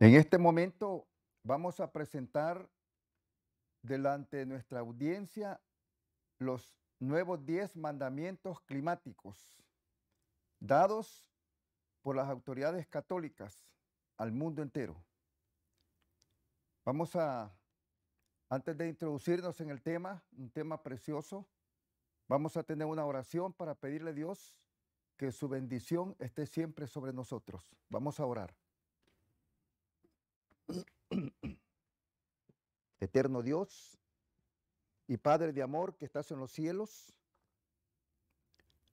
En este momento vamos a presentar delante de nuestra audiencia los nuevos 10 mandamientos climáticos dados por las autoridades católicas al mundo entero. Vamos a, antes de introducirnos en el tema, un tema precioso, vamos a tener una oración para pedirle a Dios que su bendición esté siempre sobre nosotros. Vamos a orar. Eterno Dios y Padre de amor que estás en los cielos,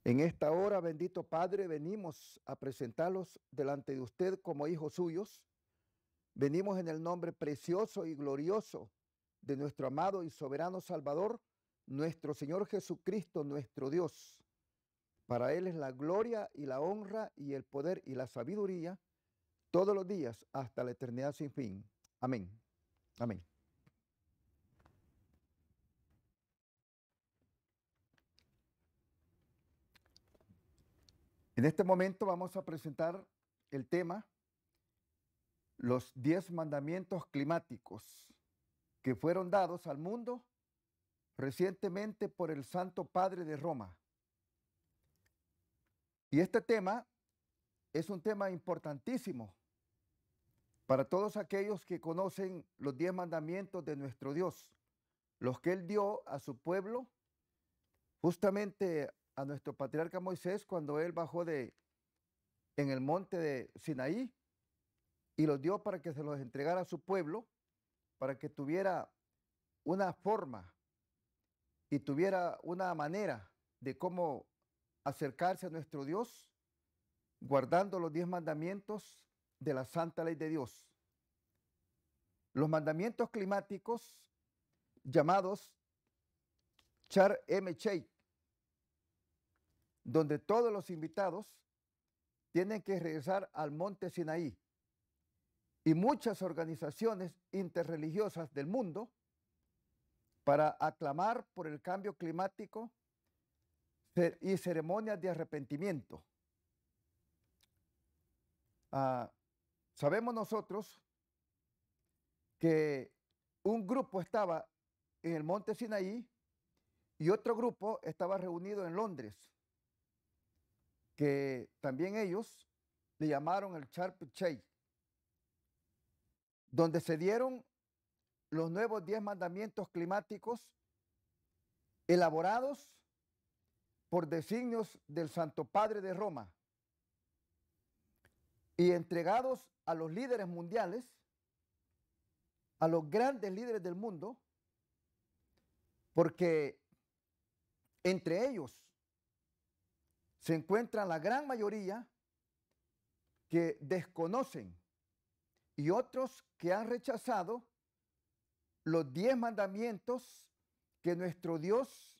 en esta hora, bendito Padre, venimos a presentarlos delante de usted como hijos suyos. Venimos en el nombre precioso y glorioso de nuestro amado y soberano Salvador, nuestro Señor Jesucristo, nuestro Dios. Para Él es la gloria y la honra y el poder y la sabiduría todos los días hasta la eternidad sin fin. Amén. Amén. En este momento vamos a presentar el tema, los diez mandamientos climáticos que fueron dados al mundo recientemente por el Santo Padre de Roma. Y este tema es un tema importantísimo para todos aquellos que conocen los diez mandamientos de nuestro Dios, los que Él dio a su pueblo, justamente a nuestro patriarca Moisés cuando Él bajó de, en el monte de Sinaí y los dio para que se los entregara a su pueblo, para que tuviera una forma y tuviera una manera de cómo acercarse a nuestro Dios, guardando los diez mandamientos, de la santa ley de Dios. Los mandamientos climáticos llamados Char M. donde todos los invitados tienen que regresar al monte Sinaí. Y muchas organizaciones interreligiosas del mundo para aclamar por el cambio climático y ceremonias de arrepentimiento. Ah, Sabemos nosotros que un grupo estaba en el monte Sinaí y otro grupo estaba reunido en Londres, que también ellos le llamaron el Sharp donde se dieron los nuevos diez mandamientos climáticos elaborados por designios del Santo Padre de Roma y entregados a los líderes mundiales, a los grandes líderes del mundo, porque entre ellos se encuentran la gran mayoría que desconocen y otros que han rechazado los diez mandamientos que nuestro Dios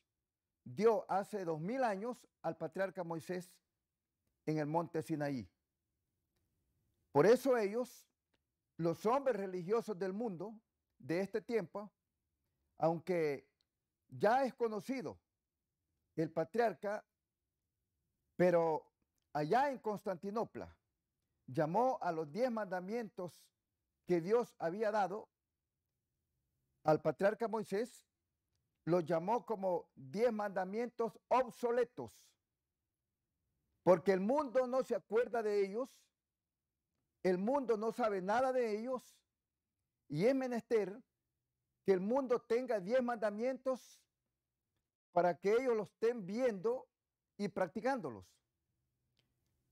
dio hace dos mil años al patriarca Moisés en el monte Sinaí. Por eso ellos, los hombres religiosos del mundo de este tiempo, aunque ya es conocido el patriarca, pero allá en Constantinopla llamó a los diez mandamientos que Dios había dado al patriarca Moisés, los llamó como diez mandamientos obsoletos, porque el mundo no se acuerda de ellos el mundo no sabe nada de ellos y es menester que el mundo tenga diez mandamientos para que ellos los estén viendo y practicándolos.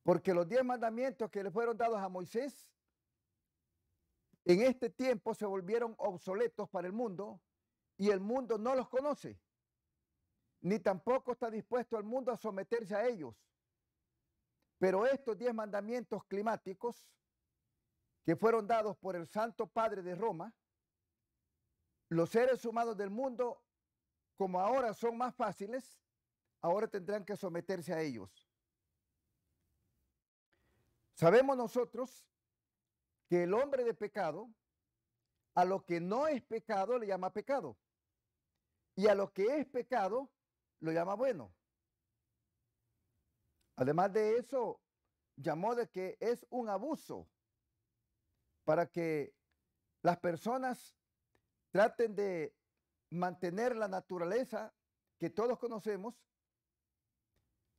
Porque los diez mandamientos que le fueron dados a Moisés en este tiempo se volvieron obsoletos para el mundo y el mundo no los conoce, ni tampoco está dispuesto el mundo a someterse a ellos. Pero estos diez mandamientos climáticos que fueron dados por el Santo Padre de Roma, los seres humanos del mundo, como ahora son más fáciles, ahora tendrán que someterse a ellos. Sabemos nosotros que el hombre de pecado, a lo que no es pecado le llama pecado, y a lo que es pecado lo llama bueno. Además de eso, llamó de que es un abuso para que las personas traten de mantener la naturaleza que todos conocemos,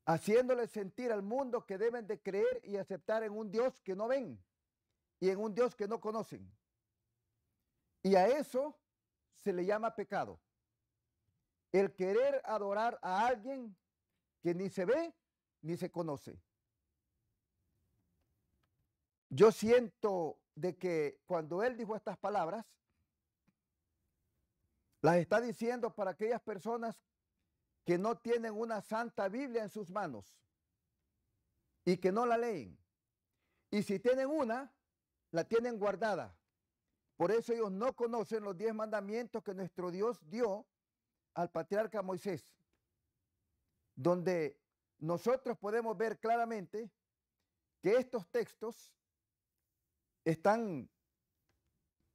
haciéndole sentir al mundo que deben de creer y aceptar en un Dios que no ven y en un Dios que no conocen. Y a eso se le llama pecado. El querer adorar a alguien que ni se ve ni se conoce. Yo siento de que cuando él dijo estas palabras, las está diciendo para aquellas personas que no tienen una santa Biblia en sus manos y que no la leen. Y si tienen una, la tienen guardada. Por eso ellos no conocen los diez mandamientos que nuestro Dios dio al patriarca Moisés, donde nosotros podemos ver claramente que estos textos están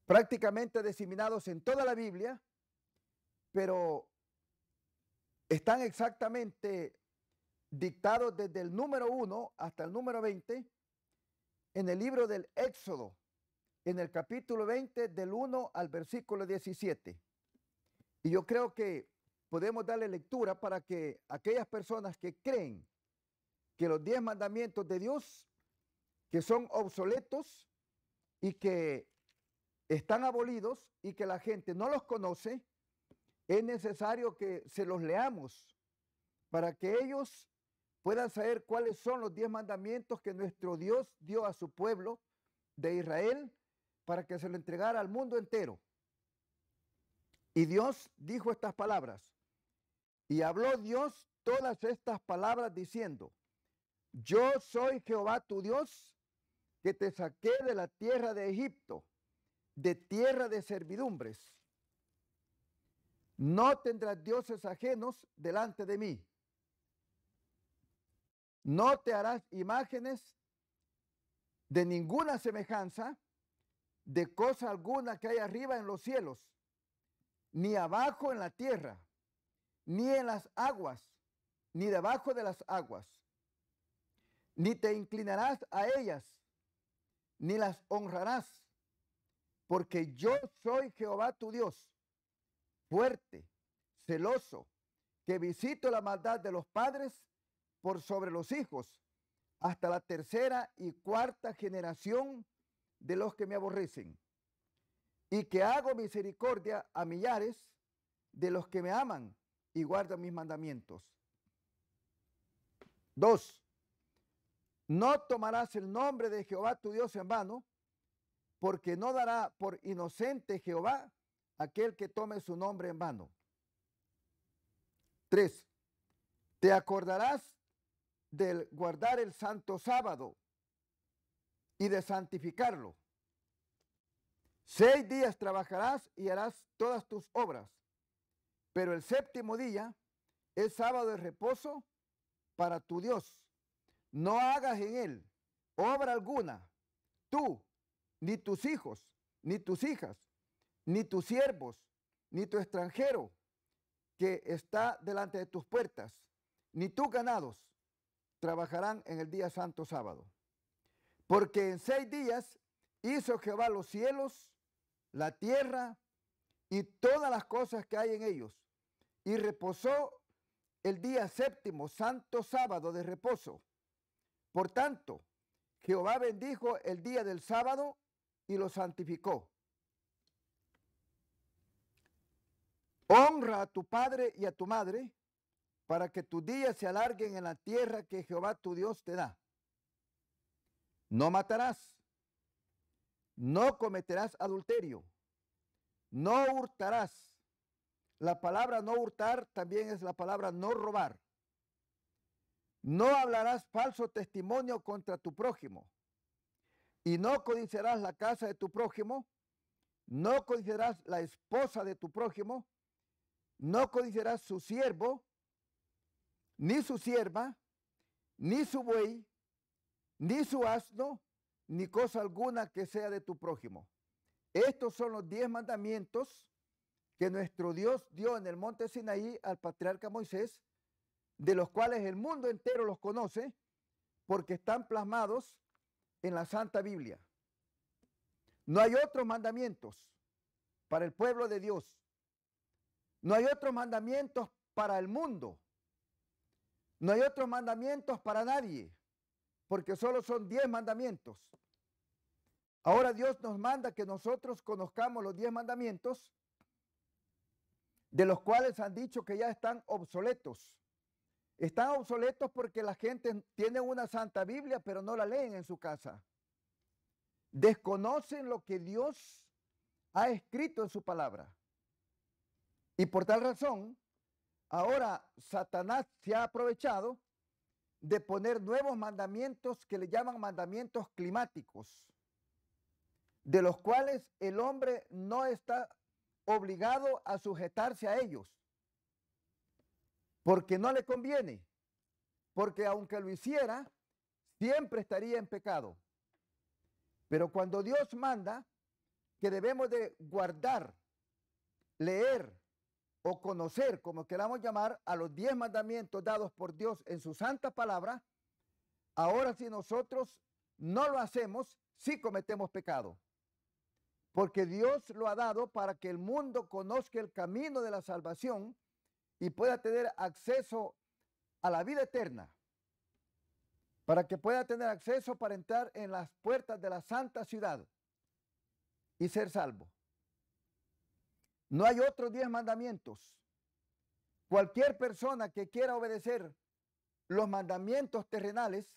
prácticamente diseminados en toda la Biblia, pero están exactamente dictados desde el número 1 hasta el número 20 en el libro del Éxodo, en el capítulo 20 del 1 al versículo 17. Y yo creo que podemos darle lectura para que aquellas personas que creen que los diez mandamientos de Dios, que son obsoletos, y que están abolidos y que la gente no los conoce, es necesario que se los leamos para que ellos puedan saber cuáles son los diez mandamientos que nuestro Dios dio a su pueblo de Israel para que se lo entregara al mundo entero. Y Dios dijo estas palabras. Y habló Dios todas estas palabras diciendo, yo soy Jehová tu Dios que te saqué de la tierra de Egipto, de tierra de servidumbres. No tendrás dioses ajenos delante de mí. No te harás imágenes de ninguna semejanza de cosa alguna que hay arriba en los cielos, ni abajo en la tierra, ni en las aguas, ni debajo de las aguas, ni te inclinarás a ellas, ni las honrarás, porque yo soy Jehová tu Dios, fuerte, celoso, que visito la maldad de los padres por sobre los hijos, hasta la tercera y cuarta generación de los que me aborrecen, y que hago misericordia a millares de los que me aman y guardan mis mandamientos. Dos, no tomarás el nombre de Jehová tu Dios en vano, porque no dará por inocente Jehová aquel que tome su nombre en vano. Tres, Te acordarás del guardar el santo sábado y de santificarlo. Seis días trabajarás y harás todas tus obras, pero el séptimo día es sábado de reposo para tu Dios no hagas en él obra alguna, tú, ni tus hijos, ni tus hijas, ni tus siervos, ni tu extranjero que está delante de tus puertas, ni tus ganados, trabajarán en el día santo sábado. Porque en seis días hizo Jehová los cielos, la tierra y todas las cosas que hay en ellos. Y reposó el día séptimo, santo sábado de reposo. Por tanto, Jehová bendijo el día del sábado y lo santificó. Honra a tu padre y a tu madre para que tus días se alarguen en la tierra que Jehová tu Dios te da. No matarás, no cometerás adulterio, no hurtarás. La palabra no hurtar también es la palabra no robar. No hablarás falso testimonio contra tu prójimo. Y no codiciarás la casa de tu prójimo. No codiciarás la esposa de tu prójimo. No codiciarás su siervo, ni su sierva, ni su buey, ni su asno, ni cosa alguna que sea de tu prójimo. Estos son los diez mandamientos que nuestro Dios dio en el monte Sinaí al patriarca Moisés de los cuales el mundo entero los conoce porque están plasmados en la Santa Biblia. No hay otros mandamientos para el pueblo de Dios. No hay otros mandamientos para el mundo. No hay otros mandamientos para nadie, porque solo son diez mandamientos. Ahora Dios nos manda que nosotros conozcamos los diez mandamientos, de los cuales han dicho que ya están obsoletos. Están obsoletos porque la gente tiene una santa Biblia, pero no la leen en su casa. Desconocen lo que Dios ha escrito en su palabra. Y por tal razón, ahora Satanás se ha aprovechado de poner nuevos mandamientos que le llaman mandamientos climáticos, de los cuales el hombre no está obligado a sujetarse a ellos porque no le conviene, porque aunque lo hiciera, siempre estaría en pecado. Pero cuando Dios manda que debemos de guardar, leer o conocer, como queramos llamar, a los diez mandamientos dados por Dios en su santa palabra, ahora si nosotros no lo hacemos, sí cometemos pecado. Porque Dios lo ha dado para que el mundo conozca el camino de la salvación y pueda tener acceso a la vida eterna, para que pueda tener acceso para entrar en las puertas de la santa ciudad y ser salvo. No hay otros diez mandamientos. Cualquier persona que quiera obedecer los mandamientos terrenales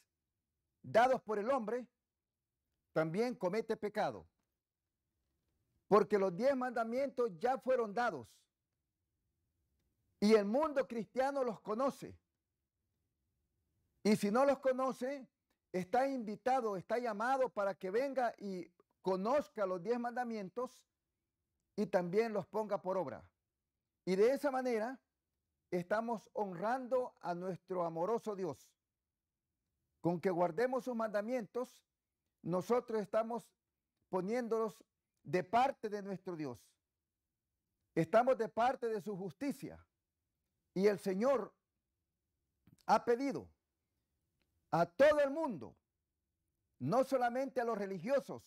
dados por el hombre, también comete pecado. Porque los diez mandamientos ya fueron dados y el mundo cristiano los conoce. Y si no los conoce, está invitado, está llamado para que venga y conozca los diez mandamientos y también los ponga por obra. Y de esa manera estamos honrando a nuestro amoroso Dios. Con que guardemos sus mandamientos, nosotros estamos poniéndolos de parte de nuestro Dios. Estamos de parte de su justicia. Y el Señor ha pedido a todo el mundo, no solamente a los religiosos,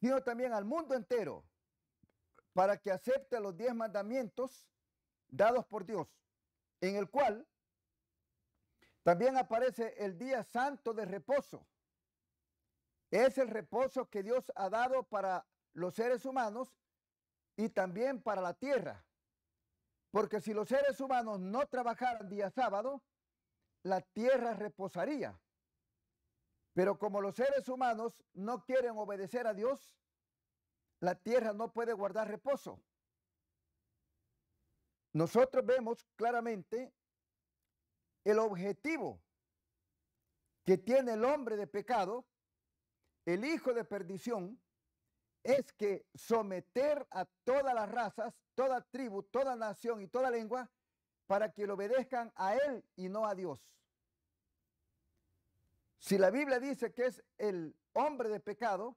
sino también al mundo entero, para que acepte los diez mandamientos dados por Dios, en el cual también aparece el día santo de reposo. Es el reposo que Dios ha dado para los seres humanos y también para la tierra. Porque si los seres humanos no trabajaran día sábado, la tierra reposaría. Pero como los seres humanos no quieren obedecer a Dios, la tierra no puede guardar reposo. Nosotros vemos claramente el objetivo que tiene el hombre de pecado, el hijo de perdición, es que someter a todas las razas, toda tribu, toda nación y toda lengua para que lo obedezcan a Él y no a Dios. Si la Biblia dice que es el hombre de pecado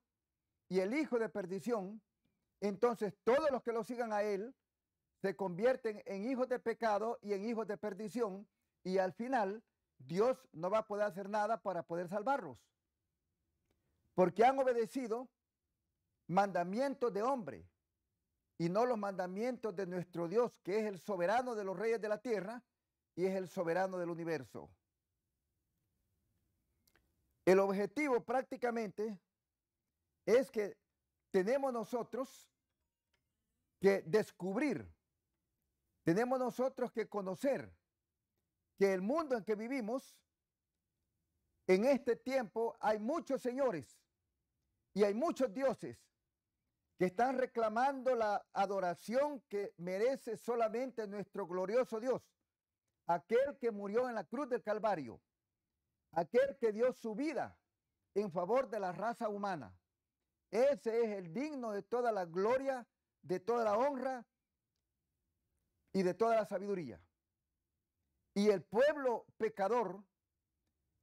y el hijo de perdición, entonces todos los que lo sigan a Él se convierten en hijos de pecado y en hijos de perdición y al final Dios no va a poder hacer nada para poder salvarlos. Porque han obedecido mandamientos de hombre y no los mandamientos de nuestro Dios, que es el soberano de los reyes de la tierra y es el soberano del universo. El objetivo prácticamente es que tenemos nosotros que descubrir, tenemos nosotros que conocer que el mundo en que vivimos, en este tiempo hay muchos señores y hay muchos dioses están reclamando la adoración que merece solamente nuestro glorioso Dios, aquel que murió en la cruz del Calvario, aquel que dio su vida en favor de la raza humana. Ese es el digno de toda la gloria, de toda la honra y de toda la sabiduría. Y el pueblo pecador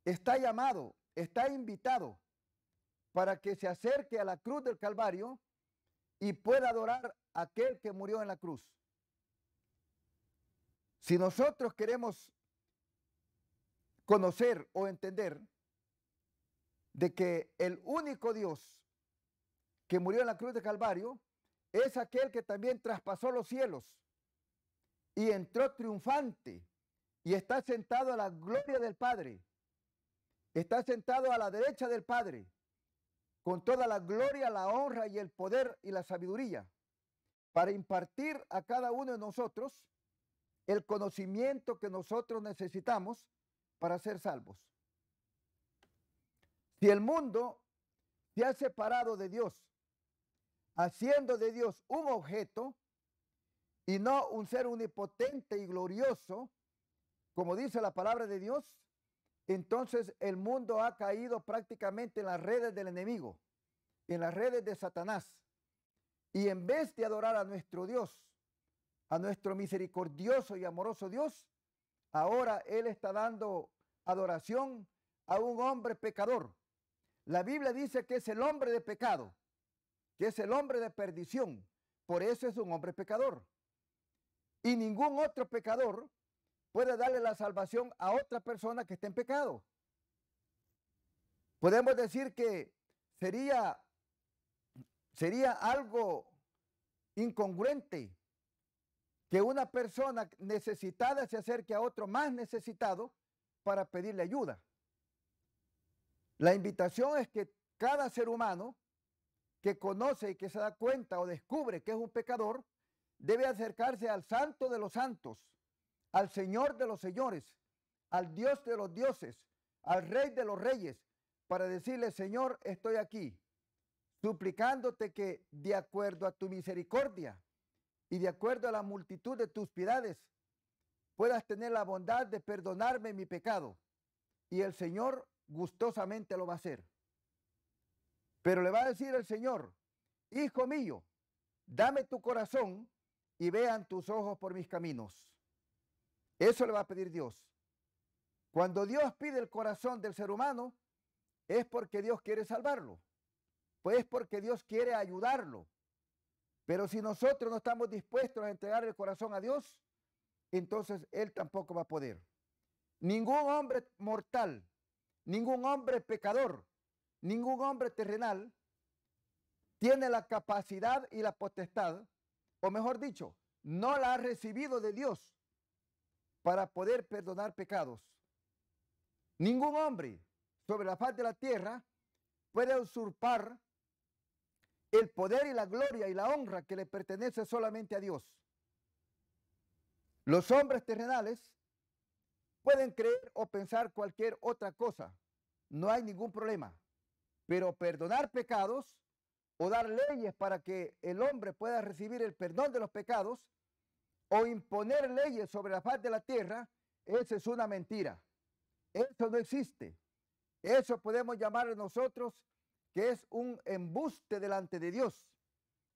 está llamado, está invitado para que se acerque a la cruz del Calvario y pueda adorar a aquel que murió en la cruz. Si nosotros queremos conocer o entender de que el único Dios que murió en la cruz de Calvario es aquel que también traspasó los cielos y entró triunfante y está sentado a la gloria del Padre, está sentado a la derecha del Padre con toda la gloria, la honra y el poder y la sabiduría, para impartir a cada uno de nosotros el conocimiento que nosotros necesitamos para ser salvos. Si el mundo se ha separado de Dios, haciendo de Dios un objeto y no un ser unipotente y glorioso, como dice la palabra de Dios, entonces el mundo ha caído prácticamente en las redes del enemigo, en las redes de Satanás. Y en vez de adorar a nuestro Dios, a nuestro misericordioso y amoroso Dios, ahora Él está dando adoración a un hombre pecador. La Biblia dice que es el hombre de pecado, que es el hombre de perdición. Por eso es un hombre pecador. Y ningún otro pecador puede darle la salvación a otra persona que esté en pecado. Podemos decir que sería, sería algo incongruente que una persona necesitada se acerque a otro más necesitado para pedirle ayuda. La invitación es que cada ser humano que conoce y que se da cuenta o descubre que es un pecador, debe acercarse al santo de los santos, al Señor de los señores, al Dios de los dioses, al Rey de los reyes, para decirle, Señor, estoy aquí, suplicándote que de acuerdo a tu misericordia y de acuerdo a la multitud de tus piedades, puedas tener la bondad de perdonarme mi pecado. Y el Señor gustosamente lo va a hacer. Pero le va a decir el Señor, Hijo mío, dame tu corazón y vean tus ojos por mis caminos. Eso le va a pedir Dios. Cuando Dios pide el corazón del ser humano, es porque Dios quiere salvarlo, pues porque Dios quiere ayudarlo. Pero si nosotros no estamos dispuestos a entregar el corazón a Dios, entonces Él tampoco va a poder. Ningún hombre mortal, ningún hombre pecador, ningún hombre terrenal tiene la capacidad y la potestad, o mejor dicho, no la ha recibido de Dios para poder perdonar pecados. Ningún hombre sobre la faz de la tierra puede usurpar el poder y la gloria y la honra que le pertenece solamente a Dios. Los hombres terrenales pueden creer o pensar cualquier otra cosa, no hay ningún problema, pero perdonar pecados o dar leyes para que el hombre pueda recibir el perdón de los pecados o imponer leyes sobre la faz de la tierra, esa es una mentira. Eso no existe. Eso podemos llamar nosotros que es un embuste delante de Dios.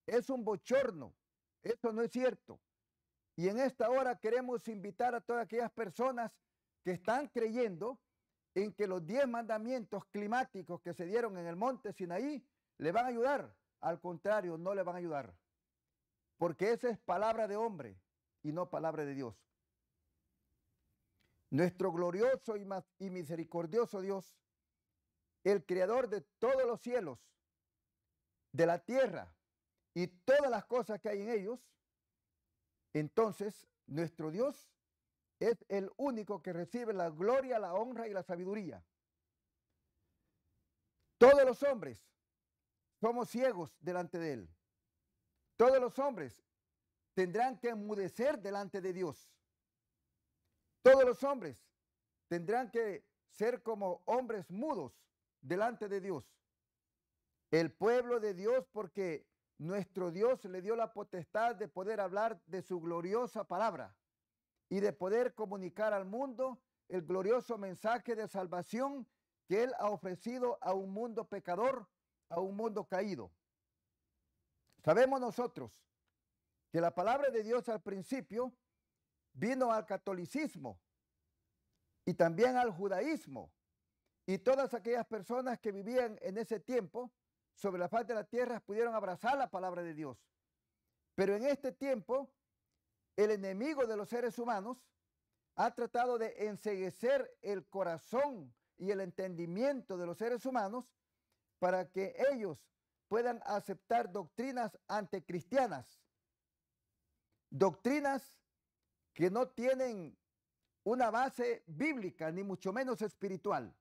Es un bochorno. Eso no es cierto. Y en esta hora queremos invitar a todas aquellas personas que están creyendo en que los diez mandamientos climáticos que se dieron en el monte Sinaí le van a ayudar. Al contrario, no le van a ayudar. Porque esa es palabra de hombre y no palabra de Dios. Nuestro glorioso y, misericordioso Dios, el creador de todos los cielos, de la tierra y todas las cosas que hay en ellos, entonces nuestro Dios es el único que recibe la gloria, la honra y la sabiduría. Todos los hombres somos ciegos delante de Él. Todos los hombres tendrán que enmudecer delante de Dios. Todos los hombres tendrán que ser como hombres mudos delante de Dios. El pueblo de Dios, porque nuestro Dios le dio la potestad de poder hablar de su gloriosa palabra y de poder comunicar al mundo el glorioso mensaje de salvación que Él ha ofrecido a un mundo pecador, a un mundo caído. Sabemos nosotros que la palabra de Dios al principio vino al catolicismo y también al judaísmo. Y todas aquellas personas que vivían en ese tiempo sobre la faz de la tierra pudieron abrazar la palabra de Dios. Pero en este tiempo, el enemigo de los seres humanos ha tratado de enseguecer el corazón y el entendimiento de los seres humanos para que ellos puedan aceptar doctrinas anticristianas doctrinas que no tienen una base bíblica, ni mucho menos espiritual.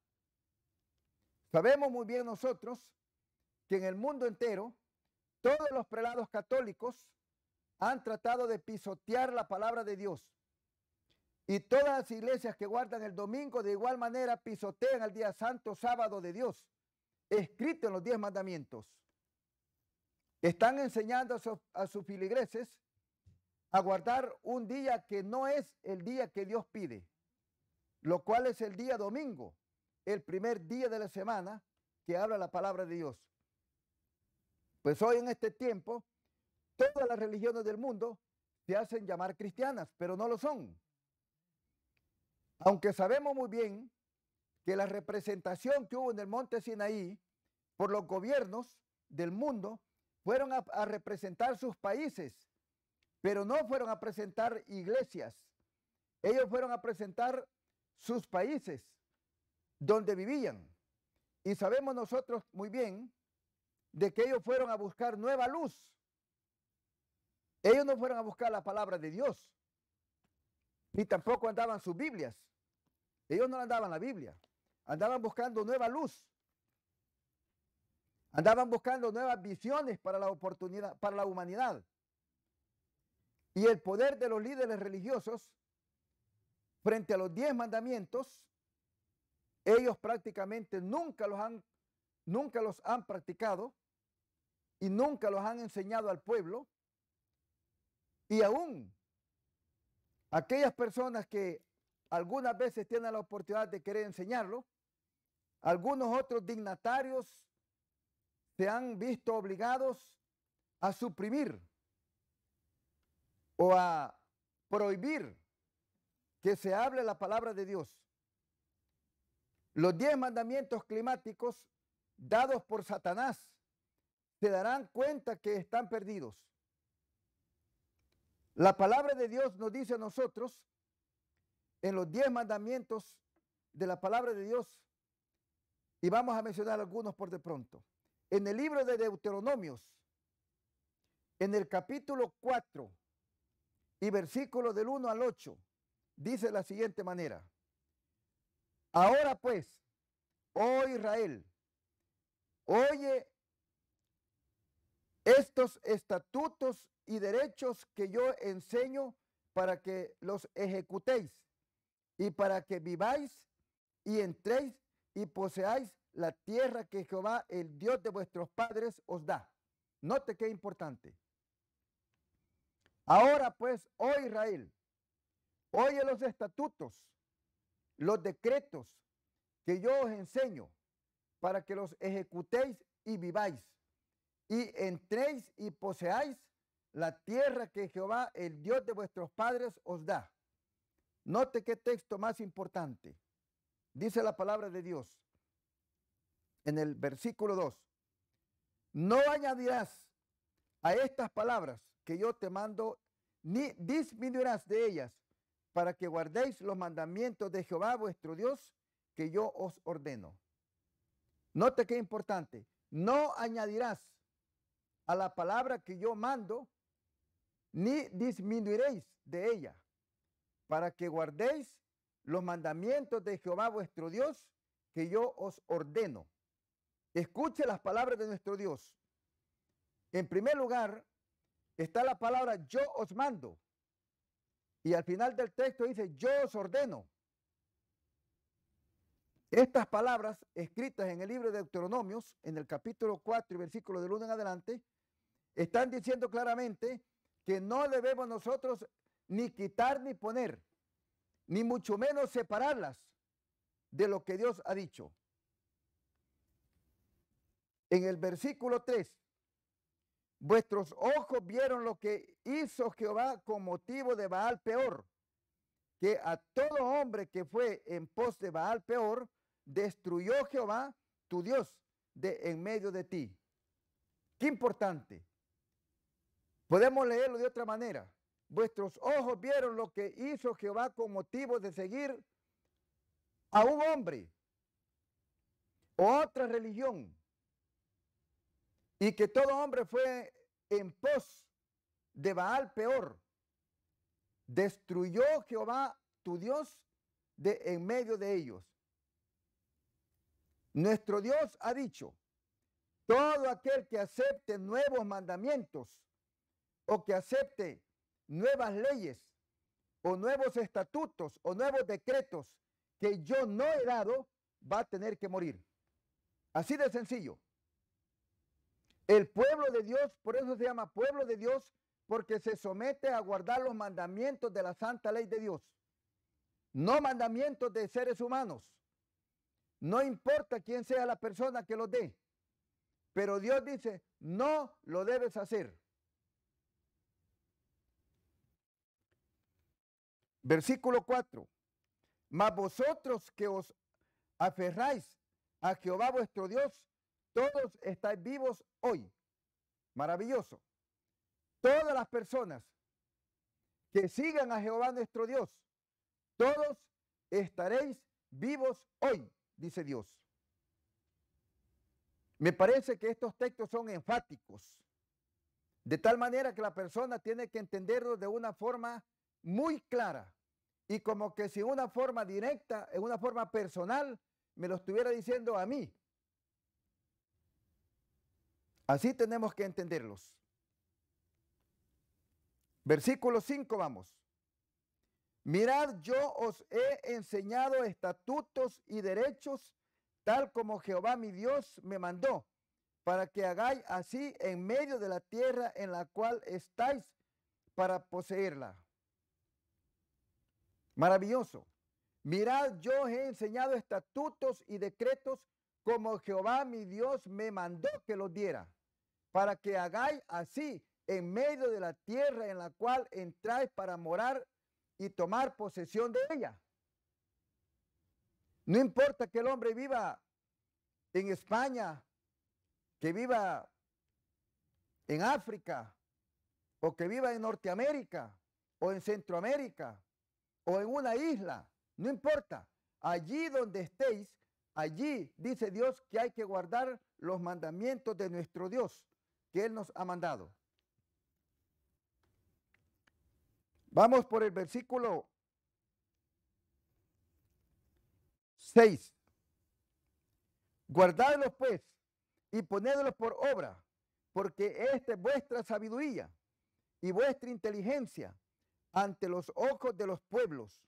Sabemos muy bien nosotros que en el mundo entero todos los prelados católicos han tratado de pisotear la palabra de Dios. Y todas las iglesias que guardan el domingo de igual manera pisotean el día santo, sábado de Dios, escrito en los diez mandamientos. Están enseñando a, sus filigreses aguardar un día que no es el día que Dios pide, lo cual es el día domingo, el primer día de la semana que habla la palabra de Dios. Pues hoy en este tiempo, todas las religiones del mundo se hacen llamar cristianas, pero no lo son. Aunque sabemos muy bien que la representación que hubo en el monte Sinaí por los gobiernos del mundo fueron a, a representar sus países pero no fueron a presentar iglesias. Ellos fueron a presentar sus países donde vivían. Y sabemos nosotros muy bien de que ellos fueron a buscar nueva luz. Ellos no fueron a buscar la palabra de Dios, ni tampoco andaban sus Biblias. Ellos no andaban la Biblia, andaban buscando nueva luz. Andaban buscando nuevas visiones para la oportunidad, para la humanidad y el poder de los líderes religiosos frente a los diez mandamientos, ellos prácticamente nunca los han, nunca los han practicado y nunca los han enseñado al pueblo. Y aún aquellas personas que algunas veces tienen la oportunidad de querer enseñarlo, algunos otros dignatarios se han visto obligados a suprimir o a prohibir que se hable la palabra de Dios. Los diez mandamientos climáticos dados por Satanás se darán cuenta que están perdidos. La palabra de Dios nos dice a nosotros, en los diez mandamientos de la palabra de Dios, y vamos a mencionar algunos por de pronto. En el libro de Deuteronomios, en el capítulo 4, y versículo del 1 al 8 dice de la siguiente manera. Ahora pues, oh Israel, oye estos estatutos y derechos que yo enseño para que los ejecutéis y para que viváis y entréis y poseáis la tierra que Jehová, el Dios de vuestros padres, os da. Note qué importante. Ahora pues, oh Israel, oye los estatutos, los decretos que yo os enseño para que los ejecutéis y viváis y entréis y poseáis la tierra que Jehová, el Dios de vuestros padres, os da. Note qué texto más importante. Dice la palabra de Dios en el versículo 2. No añadirás a estas palabras que yo te mando, ni disminuirás de ellas, para que guardéis los mandamientos de Jehová vuestro Dios, que yo os ordeno. Note que importante, no añadirás a la palabra que yo mando, ni disminuiréis de ella, para que guardéis los mandamientos de Jehová vuestro Dios, que yo os ordeno. Escuche las palabras de nuestro Dios. En primer lugar, está la palabra yo os mando. Y al final del texto dice yo os ordeno. Estas palabras escritas en el libro de Deuteronomios, en el capítulo 4 y versículo del 1 en adelante, están diciendo claramente que no debemos nosotros ni quitar ni poner, ni mucho menos separarlas de lo que Dios ha dicho. En el versículo 3 Vuestros ojos vieron lo que hizo Jehová con motivo de Baal peor, que a todo hombre que fue en pos de Baal peor, destruyó Jehová, tu Dios, de en medio de ti. Qué importante. Podemos leerlo de otra manera. Vuestros ojos vieron lo que hizo Jehová con motivo de seguir a un hombre o otra religión y que todo hombre fue en pos de Baal peor. Destruyó Jehová tu Dios de, en medio de ellos. Nuestro Dios ha dicho, todo aquel que acepte nuevos mandamientos o que acepte nuevas leyes o nuevos estatutos o nuevos decretos que yo no he dado, va a tener que morir. Así de sencillo. El pueblo de Dios, por eso se llama pueblo de Dios, porque se somete a guardar los mandamientos de la santa ley de Dios. No mandamientos de seres humanos. No importa quién sea la persona que los dé. Pero Dios dice, no lo debes hacer. Versículo 4. Mas vosotros que os aferráis a Jehová vuestro Dios todos estáis vivos hoy. Maravilloso. Todas las personas que sigan a Jehová nuestro Dios, todos estaréis vivos hoy, dice Dios. Me parece que estos textos son enfáticos, de tal manera que la persona tiene que entenderlo de una forma muy clara y como que si una forma directa, en una forma personal, me lo estuviera diciendo a mí. Así tenemos que entenderlos. Versículo 5 vamos. Mirad, yo os he enseñado estatutos y derechos, tal como Jehová mi Dios me mandó, para que hagáis así en medio de la tierra en la cual estáis para poseerla. Maravilloso. Mirad, yo os he enseñado estatutos y decretos, como Jehová mi Dios me mandó que lo diera, para que hagáis así en medio de la tierra en la cual entráis para morar y tomar posesión de ella. No importa que el hombre viva en España, que viva en África, o que viva en Norteamérica, o en Centroamérica, o en una isla, no importa. Allí donde estéis, Allí dice Dios que hay que guardar los mandamientos de nuestro Dios que Él nos ha mandado. Vamos por el versículo 6. Guardadlos pues y ponedlos por obra, porque esta es vuestra sabiduría y vuestra inteligencia ante los ojos de los pueblos,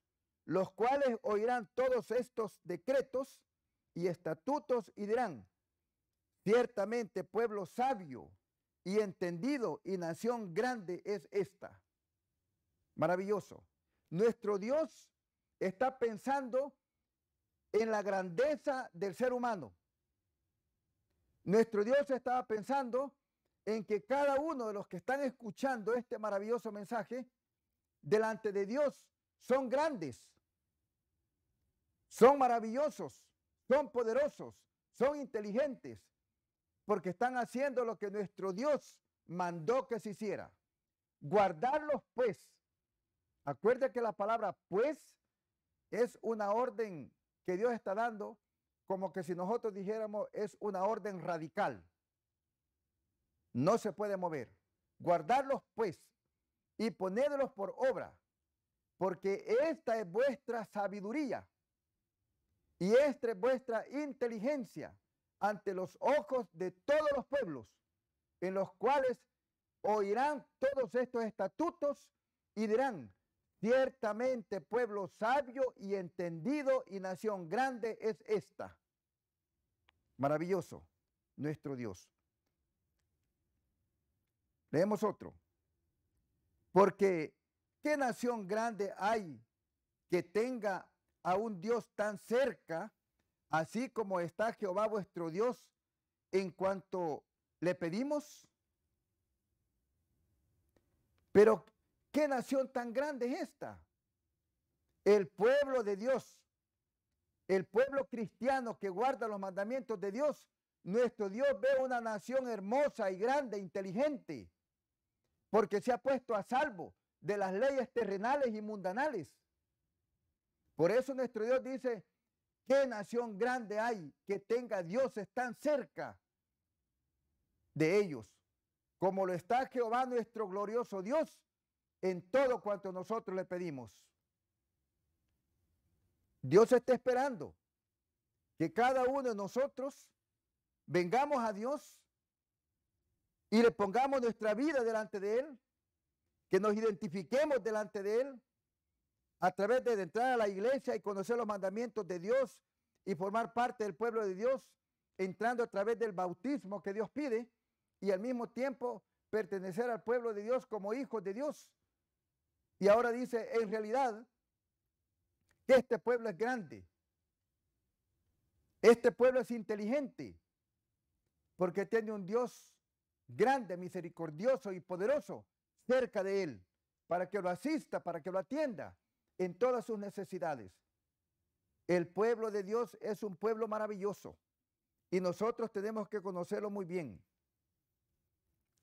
los cuales oirán todos estos decretos y estatutos y dirán, ciertamente pueblo sabio y entendido y nación grande es esta. Maravilloso. Nuestro Dios está pensando en la grandeza del ser humano. Nuestro Dios estaba pensando en que cada uno de los que están escuchando este maravilloso mensaje delante de Dios son grandes, son maravillosos, son poderosos, son inteligentes, porque están haciendo lo que nuestro Dios mandó que se hiciera. Guardarlos pues. Acuerda que la palabra pues es una orden que Dios está dando, como que si nosotros dijéramos es una orden radical. No se puede mover. Guardarlos pues y ponerlos por obra, porque esta es vuestra sabiduría y esta vuestra inteligencia ante los ojos de todos los pueblos, en los cuales oirán todos estos estatutos y dirán, ciertamente pueblo sabio y entendido y nación grande es esta. Maravilloso, nuestro Dios. Leemos otro. Porque, ¿qué nación grande hay que tenga a un Dios tan cerca, así como está Jehová vuestro Dios, en cuanto le pedimos? Pero, ¿qué nación tan grande es esta? El pueblo de Dios, el pueblo cristiano que guarda los mandamientos de Dios, nuestro Dios ve una nación hermosa y grande, inteligente, porque se ha puesto a salvo de las leyes terrenales y mundanales. Por eso nuestro Dios dice, ¿qué nación grande hay que tenga dioses tan cerca de ellos? Como lo está Jehová nuestro glorioso Dios en todo cuanto nosotros le pedimos. Dios está esperando que cada uno de nosotros vengamos a Dios y le pongamos nuestra vida delante de Él, que nos identifiquemos delante de Él, a través de entrar a la iglesia y conocer los mandamientos de Dios y formar parte del pueblo de Dios, entrando a través del bautismo que Dios pide y al mismo tiempo pertenecer al pueblo de Dios como hijos de Dios. Y ahora dice, en realidad, que este pueblo es grande. Este pueblo es inteligente porque tiene un Dios grande, misericordioso y poderoso cerca de él para que lo asista, para que lo atienda en todas sus necesidades. El pueblo de Dios es un pueblo maravilloso y nosotros tenemos que conocerlo muy bien.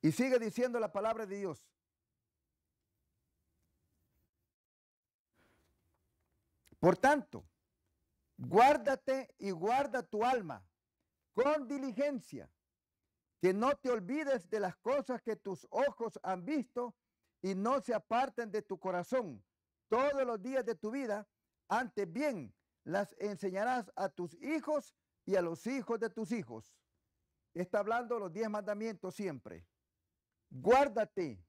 Y sigue diciendo la palabra de Dios. Por tanto, guárdate y guarda tu alma con diligencia, que no te olvides de las cosas que tus ojos han visto y no se aparten de tu corazón, todos los días de tu vida, antes bien las enseñarás a tus hijos y a los hijos de tus hijos. Está hablando los diez mandamientos siempre. Guárdate,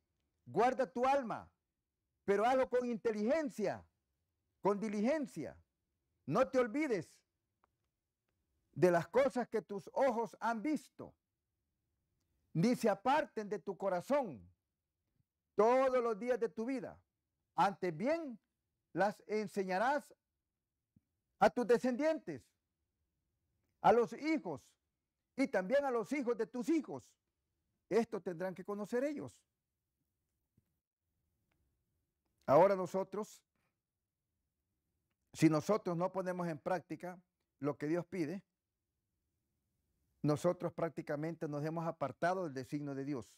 guarda tu alma, pero hazlo con inteligencia, con diligencia. No te olvides de las cosas que tus ojos han visto, ni se aparten de tu corazón todos los días de tu vida antes bien, las enseñarás a tus descendientes, a los hijos y también a los hijos de tus hijos. Esto tendrán que conocer ellos. Ahora nosotros, si nosotros no ponemos en práctica lo que Dios pide, nosotros prácticamente nos hemos apartado del designio de Dios.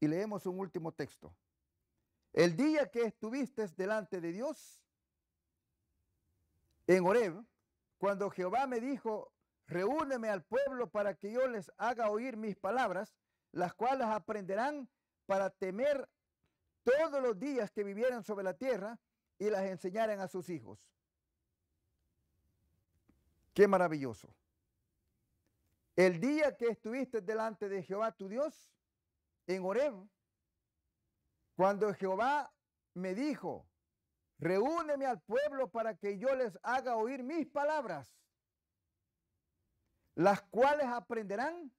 Y leemos un último texto. El día que estuviste delante de Dios en Oreb, cuando Jehová me dijo, reúneme al pueblo para que yo les haga oír mis palabras, las cuales aprenderán para temer todos los días que vivieran sobre la tierra y las enseñarán a sus hijos. Qué maravilloso. El día que estuviste delante de Jehová tu Dios, en Horeb, cuando Jehová me dijo, reúneme al pueblo para que yo les haga oír mis palabras, las cuales aprenderán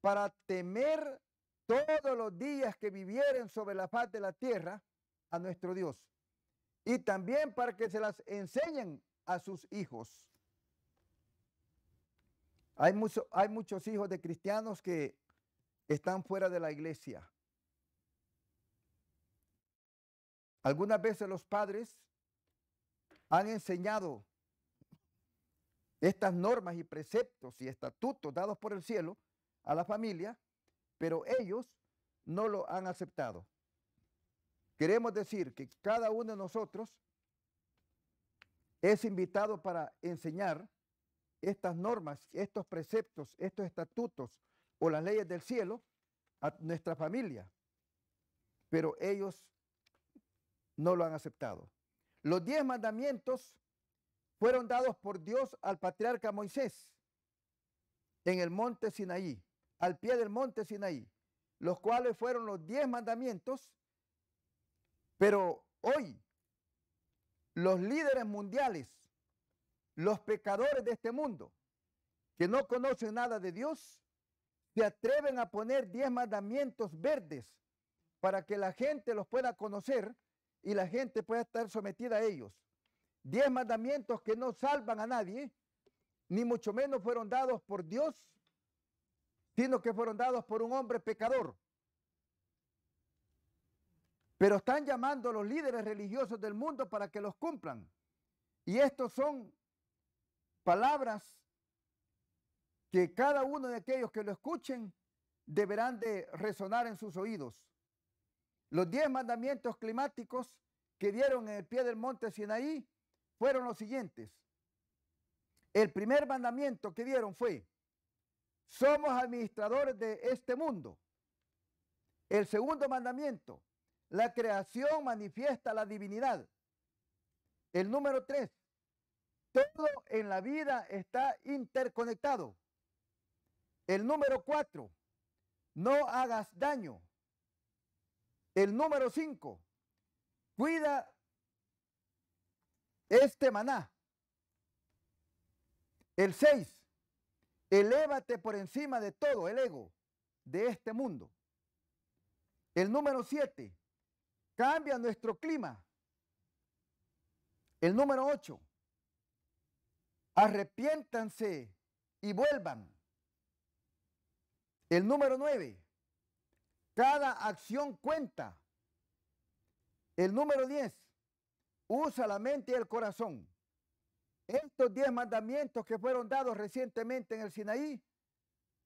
para temer todos los días que vivieren sobre la faz de la tierra a nuestro Dios, y también para que se las enseñen a sus hijos. Hay, hay muchos hijos de cristianos que están fuera de la iglesia. Algunas veces los padres han enseñado estas normas y preceptos y estatutos dados por el cielo a la familia, pero ellos no lo han aceptado. Queremos decir que cada uno de nosotros es invitado para enseñar estas normas, estos preceptos, estos estatutos o las leyes del cielo a nuestra familia, pero ellos no lo han aceptado. Los diez mandamientos fueron dados por Dios al patriarca Moisés en el monte Sinaí, al pie del monte Sinaí, los cuales fueron los diez mandamientos, pero hoy los líderes mundiales, los pecadores de este mundo, que no conocen nada de Dios, se atreven a poner diez mandamientos verdes para que la gente los pueda conocer y la gente puede estar sometida a ellos. Diez mandamientos que no salvan a nadie, ni mucho menos fueron dados por Dios, sino que fueron dados por un hombre pecador. Pero están llamando a los líderes religiosos del mundo para que los cumplan. Y estos son palabras que cada uno de aquellos que lo escuchen deberán de resonar en sus oídos. Los diez mandamientos climáticos que dieron en el pie del monte Sinaí fueron los siguientes. El primer mandamiento que dieron fue, somos administradores de este mundo. El segundo mandamiento, la creación manifiesta la divinidad. El número tres, todo en la vida está interconectado. El número cuatro, no hagas daño. El número cinco, cuida este maná. El 6, elévate por encima de todo el ego de este mundo. El número 7, cambia nuestro clima. El número 8, arrepiéntanse y vuelvan. El número nueve, cada acción cuenta. El número 10. Usa la mente y el corazón. Estos 10 mandamientos que fueron dados recientemente en el Sinaí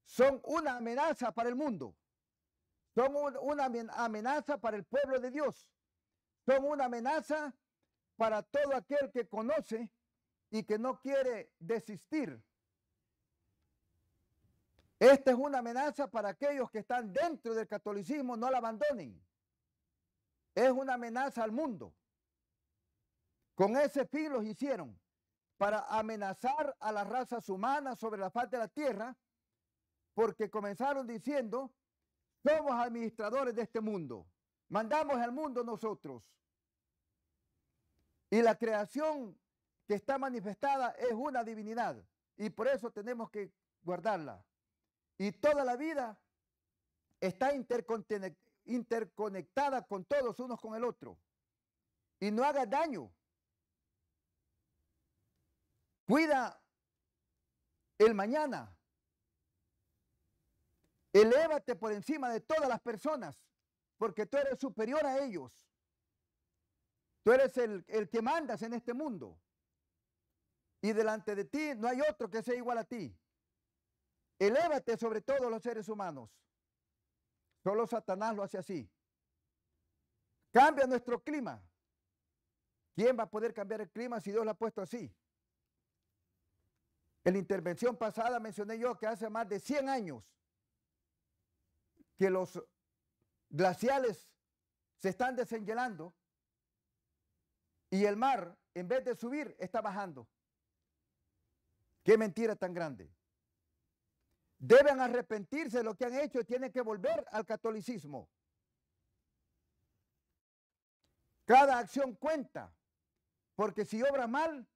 son una amenaza para el mundo. Son una amenaza para el pueblo de Dios. Son una amenaza para todo aquel que conoce y que no quiere desistir esta es una amenaza para aquellos que están dentro del catolicismo, no la abandonen. Es una amenaza al mundo. Con ese fin los hicieron para amenazar a las razas humanas sobre la faz de la tierra, porque comenzaron diciendo, somos administradores de este mundo, mandamos al mundo nosotros. Y la creación que está manifestada es una divinidad, y por eso tenemos que guardarla y toda la vida está interconectada con todos, unos con el otro. Y no haga daño. Cuida el mañana. Elévate por encima de todas las personas, porque tú eres superior a ellos. Tú eres el que mandas en este mundo. Y delante de ti no hay otro que sea igual a ti. Elévate sobre todos los seres humanos. Solo Satanás lo hace así. Cambia nuestro clima. ¿Quién va a poder cambiar el clima si Dios lo ha puesto así? En la intervención pasada mencioné yo que hace más de 100 años que los glaciales se están deshielando y el mar, en vez de subir, está bajando. Qué mentira tan grande. Deben arrepentirse de lo que han hecho y tienen que volver al catolicismo. Cada acción cuenta, porque si obra mal,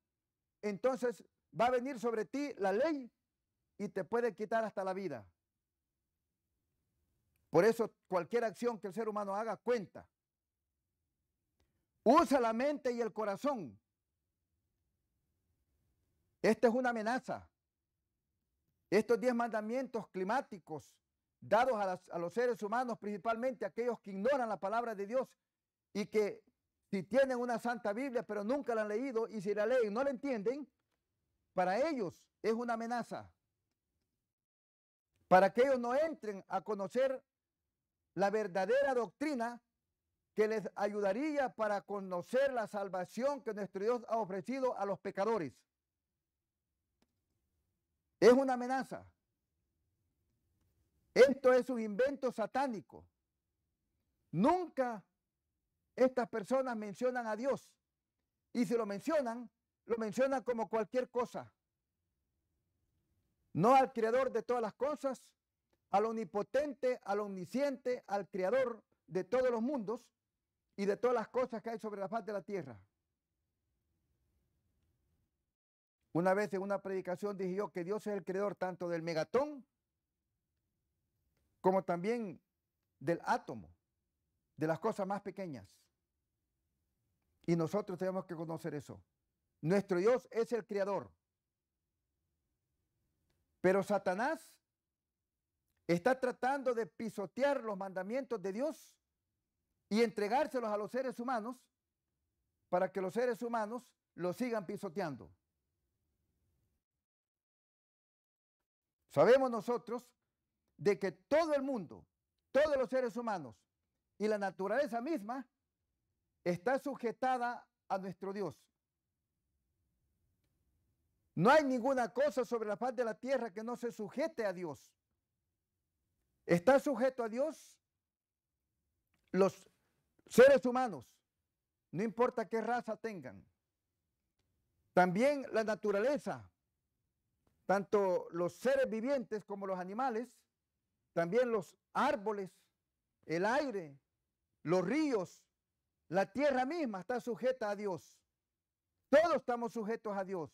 entonces va a venir sobre ti la ley y te puede quitar hasta la vida. Por eso cualquier acción que el ser humano haga cuenta. Usa la mente y el corazón. Esta es una amenaza. Estos diez mandamientos climáticos dados a, los seres humanos, principalmente aquellos que ignoran la palabra de Dios y que si tienen una santa Biblia pero nunca la han leído y si la leen no la entienden, para ellos es una amenaza. Para que ellos no entren a conocer la verdadera doctrina que les ayudaría para conocer la salvación que nuestro Dios ha ofrecido a los pecadores. Es una amenaza. Esto es un invento satánico. Nunca estas personas mencionan a Dios. Y si lo mencionan, lo mencionan como cualquier cosa. No al creador de todas las cosas, al omnipotente, al omnisciente, al creador de todos los mundos y de todas las cosas que hay sobre la faz de la tierra. Una vez en una predicación dije yo que Dios es el creador tanto del megatón como también del átomo, de las cosas más pequeñas. Y nosotros tenemos que conocer eso. Nuestro Dios es el creador. Pero Satanás está tratando de pisotear los mandamientos de Dios y entregárselos a los seres humanos para que los seres humanos los sigan pisoteando. Sabemos nosotros de que todo el mundo, todos los seres humanos y la naturaleza misma está sujetada a nuestro Dios. No hay ninguna cosa sobre la faz de la tierra que no se sujete a Dios. Está sujeto a Dios los seres humanos, no importa qué raza tengan. También la naturaleza, tanto los seres vivientes como los animales, también los árboles, el aire, los ríos, la tierra misma está sujeta a Dios. Todos estamos sujetos a Dios.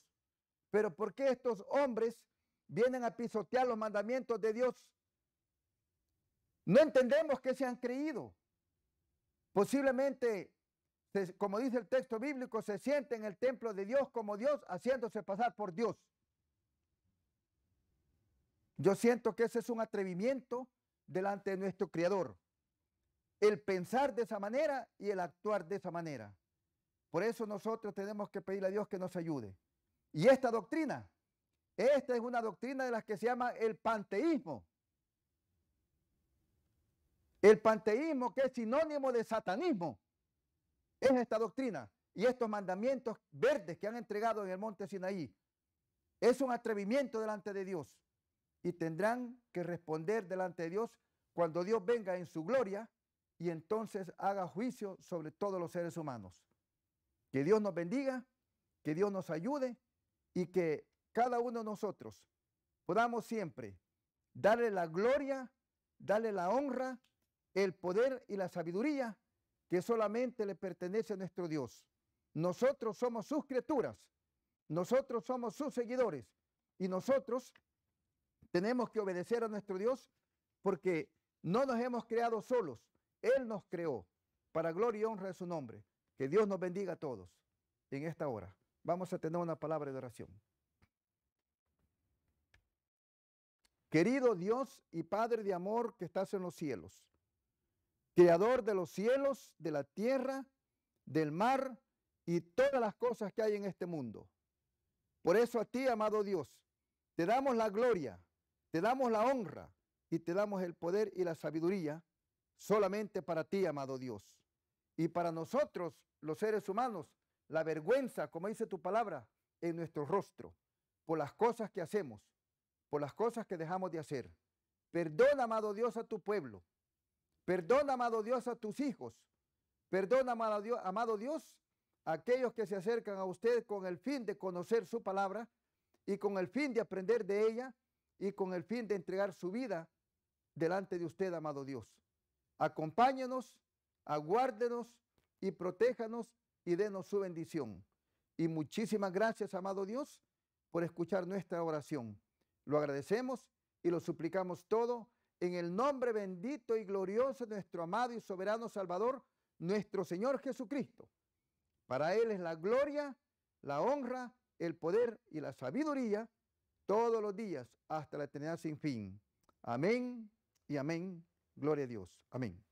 Pero ¿por qué estos hombres vienen a pisotear los mandamientos de Dios? No entendemos que se han creído. Posiblemente, como dice el texto bíblico, se siente en el templo de Dios como Dios, haciéndose pasar por Dios. Yo siento que ese es un atrevimiento delante de nuestro Creador. El pensar de esa manera y el actuar de esa manera. Por eso nosotros tenemos que pedirle a Dios que nos ayude. Y esta doctrina, esta es una doctrina de las que se llama el panteísmo. El panteísmo que es sinónimo de satanismo. Es esta doctrina y estos mandamientos verdes que han entregado en el monte Sinaí. Es un atrevimiento delante de Dios y tendrán que responder delante de Dios cuando Dios venga en su gloria y entonces haga juicio sobre todos los seres humanos. Que Dios nos bendiga, que Dios nos ayude y que cada uno de nosotros podamos siempre darle la gloria, darle la honra, el poder y la sabiduría que solamente le pertenece a nuestro Dios. Nosotros somos sus criaturas, nosotros somos sus seguidores y nosotros tenemos que obedecer a nuestro Dios porque no nos hemos creado solos. Él nos creó para gloria y honra de su nombre. Que Dios nos bendiga a todos en esta hora. Vamos a tener una palabra de oración. Querido Dios y Padre de amor que estás en los cielos, Creador de los cielos, de la tierra, del mar y todas las cosas que hay en este mundo. Por eso a ti, amado Dios, te damos la gloria, te damos la honra y te damos el poder y la sabiduría solamente para ti, amado Dios. Y para nosotros, los seres humanos, la vergüenza, como dice tu palabra, en nuestro rostro, por las cosas que hacemos, por las cosas que dejamos de hacer. Perdona, amado Dios, a tu pueblo. Perdona, amado Dios, a tus hijos. Perdona, amado Dios, amado Dios, a aquellos que se acercan a usted con el fin de conocer su palabra y con el fin de aprender de ella y con el fin de entregar su vida delante de usted, amado Dios. Acompáñenos, aguárdenos y protéjanos y denos su bendición. Y muchísimas gracias, amado Dios, por escuchar nuestra oración. Lo agradecemos y lo suplicamos todo en el nombre bendito y glorioso de nuestro amado y soberano Salvador, nuestro Señor Jesucristo. Para Él es la gloria, la honra, el poder y la sabiduría todos los días hasta la eternidad sin fin. Amén y amén. Gloria a Dios. Amén.